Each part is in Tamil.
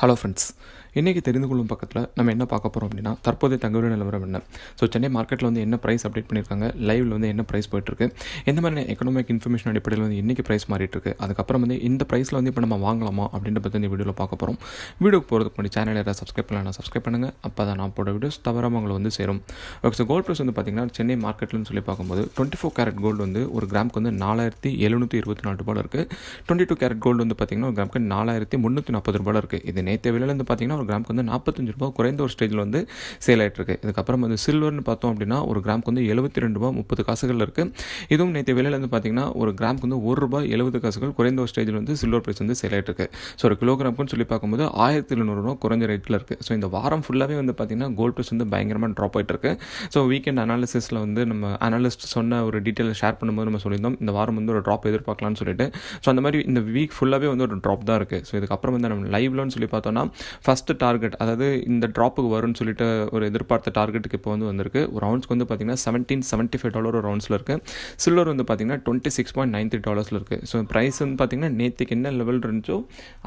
ஹலோ ஃப்ரெண்ட்ஸ் இன்றைக்கி தெரிந்து கொள்ளும் பக்கத்தில் நம்ம என்ன பார்க்க போகிறோம் அப்படின்னா தற்போதைய தங்குவிட நிலவரம் என்ன ஸோ சென்னை மார்க்கெட்டில் வந்து என்ன ப்ரைஸ் அப்டேட் பண்ணியிருக்காங்க லைவில் வந்து என்ன ப்ரைஸ் போயிட்டுருக்கு எந்த மாதிரி எக்கனாமிக் இன்ஃபர்மேஷன் அடிப்படையில் வந்து இன்றைக்கி ப்ரைஸ் மாறிட்டுருக்கு அதுக்கப்புறம் வந்து இந்த ப்ரைஸில் வந்து இப்போ நம்ம வாங்கலாமா அப்படின்ற பற்றி இந்த வீடியோவில் பார்க்க போகிறோம் வீடியோக்கு போகிறதுக்கு முன்னாடி சேனல் யாராவது சப்ஸ்கிரைப் பண்ணலாம் சப்ஸ்கிரைப் பண்ணுங்கள் அப்போ தான் நான் போட வீடியோஸ் தவறாமல் உங்களை வந்து சேரும் ஓகே ஸோ கோல்ட் ப்ரைஸ் வந்து பார்த்திங்கன்னா சென்னை மார்க்கெட்லன்னு சொல்லி பார்க்கும்போது டுவெண்ட்டி ஃபோர் கேரட் கோல்டு வந்து ஒரு கிராமுக்கு வந்து நாலாயிரத்தி எழுநூற்றி இருபத்தி நாலு ரூபாயில் இருக்குது டுவெண்ட்டி டூ கேரட் கோல்டு வந்து பார்த்திங்கன்னா ஒரு கிராமுக்கு நாலாயிரத்தி முந்நூற்றி நாற்பது ரூபாயில் இருக்குது இது நேற்று விலையில் பார்த்திங்கன்னா ஒரு கிராமுக்கு வந்து நாற்பத்தஞ்சு ரூபா குறைந்த ஒரு ஸ்டேஜில் வந்து சேல் ஆகிட்டுருக்கு இதுக்கப்புறம் வந்து சில்வர்னு பார்த்தோம் அப்படின்னா ஒரு கிராமுக்கு வந்து எழுபத்தி ரெண்டு ரூபா முப்பது காசுகள் இருக்குது இதுவும் நேற்று விலையில் வந்து பார்த்தீங்கன்னா ஒரு கிராமுக்கு வந்து ஒரு ரூபாய் எழுபது காசுகள் குறைந்த ஒரு ஸ்டேஜில் வந்து சில்வர் பிரைஸ் வந்து சேல் ஆகிட்டு இருக்கு ஸோ ஒரு கிலோகிராமுக்குன்னு சொல்லி பார்க்கும்போது ஆயிரத்தி ரூபா குறைஞ்ச ரேட்டில் இருக்குது ஸோ இந்த வாரம் ஃபுல்லாகவே வந்து பார்த்தீங்கன்னா கோல்ட் ப்ரைஸ் வந்து பயங்கரமாக ட்ராப் ஆகிட்டு இருக்கு ஸோ வீக்கெண்ட் அனாலிசிஸில் வந்து நம்ம அனாலிஸ்ட் சொன்ன ஒரு டீட்டெயில் ஷேர் பண்ணும்போது நம்ம சொல்லியிருந்தோம் இந்த வாரம் வந்து ஒரு ட்ராப் எதிர்பார்க்கலாம்னு சொல்லிட்டு ஸோ அந்த மாதிரி இந்த வீக் ஃபுல்லாகவே வந்து ஒரு ட்ராப் தான் இருக்குது ஸோ இதுக்கப்புறம் வந்து நம்ம லைவ்லன்னு சொல்லி பார்த்தோம்னா ஃபஸ்ட் டார்கெட் அதாவது இந்த ட்ராப்புக்கு வரும்னு சொல்லிட்டு ஒரு எதிர்பார்த்த டார்கெட்டுக்கு இப்போ வந்து வந்திருக்கு ஒரு ரவுண்ட்ஸ்க்கு வந்து பார்த்திங்கன்னா செவன்டீன் செவன்ட்டி ஃபைவ் டாலர் ஒரு ரவுண்ட்ஸில் இருக்குது சில்வர் வந்து பார்த்திங்கன்னா twenty six point nine three டாலர்ஸில் இருக்கு ஸோ ப்ரைஸ் வந்து பார்த்திங்கன்னா நேற்றுக்கு என்ன லெவல் இருந்துச்சோ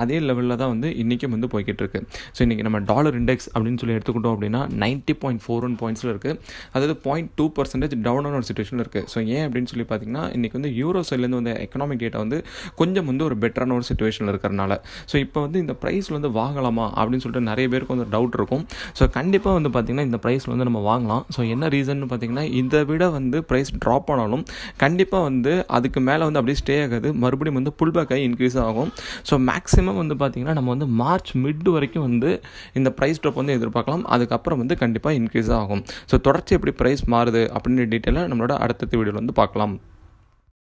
அதே லெவலில் தான் வந்து இன்றைக்கும் வந்து போய்கிட்டு இருக்கு ஸோ இன்றைக்கி நம்ம டாலர் இண்டெக்ஸ் அப்படின்னு சொல்லி எடுத்துக்கிட்டோம் அப்படின்னா நைன்ட்டி பாயிண்ட் ஃபோர் ஒன் பாயிண்ட்ஸில் இருக்குது அதாவது பாயிண்ட் டூ பர்சன்டேஜ் டவுனான ஒரு சுச்சுவேஷன் இருக்குது ஸோ ஏன் அப்படின்னு சொல்லி பார்த்தீங்கன்னா இன்றைக்கி வந்து யூரோ சைட்லேருந்து வந்து எக்கனாமிக் டேட்டா வந்து கொஞ்சம் வந்து ஒரு பெட்டரான ஒரு சுச்சுவேஷனில் இருக்கிறனால ஸோ இப்போ வந்து இந்த ப்ரைஸில் வந்து வாங்கலாமா அப்படின்னு சொல்லிட்டு சொல்லிட்டு நிறைய பேருக்கு வந்து டவுட் இருக்கும் ஸோ கண்டிப்பாக வந்து பார்த்திங்கன்னா இந்த ப்ரைஸில் வந்து நம்ம வாங்கலாம் ஸோ என்ன ரீசன் பார்த்திங்கன்னா இதை விட வந்து ப்ரைஸ் ட்ராப் ஆனாலும் கண்டிப்பாக வந்து அதுக்கு மேலே வந்து அப்படியே ஸ்டே ஆகாது மறுபடியும் வந்து புல் பேக் ஆகி இன்க்ரீஸ் ஆகும் ஸோ மேக்ஸிமம் வந்து பார்த்திங்கன்னா நம்ம வந்து மார்ச் மிட் வரைக்கும் வந்து இந்த ப்ரைஸ் ட்ராப் வந்து எதிர்பார்க்கலாம் அதுக்கப்புறம் வந்து கண்டிப்பாக இன்க்ரீஸ் ஆகும் ஸோ தொடர்ச்சி எப்படி ப்ரைஸ் மாறுது அப்படின்னு டீட்டெயிலாக நம்மளோட அடுத்த வீடியோவில் வந்து பார்க்கலாம்